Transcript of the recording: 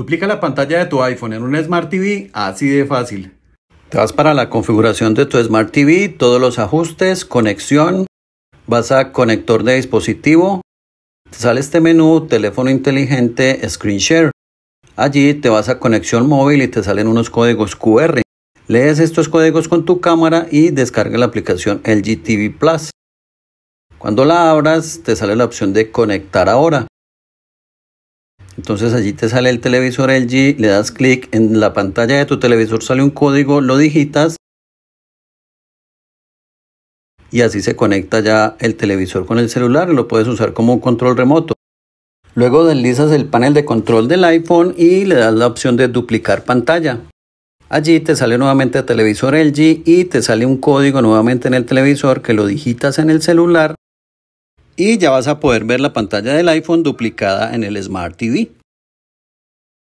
Duplica la pantalla de tu iPhone en un Smart TV así de fácil. Te vas para la configuración de tu Smart TV, todos los ajustes, conexión, vas a conector de dispositivo, te sale este menú teléfono inteligente Screen Share. Allí te vas a conexión móvil y te salen unos códigos QR. Lees estos códigos con tu cámara y descarga la aplicación LG TV Plus. Cuando la abras, te sale la opción de conectar ahora. Entonces allí te sale el televisor LG, le das clic en la pantalla de tu televisor, sale un código, lo digitas y así se conecta ya el televisor con el celular y lo puedes usar como un control remoto. Luego deslizas el panel de control del iPhone y le das la opción de duplicar pantalla. Allí te sale nuevamente el televisor LG y te sale un código nuevamente en el televisor que lo digitas en el celular y ya vas a poder ver la pantalla del iPhone duplicada en el Smart TV.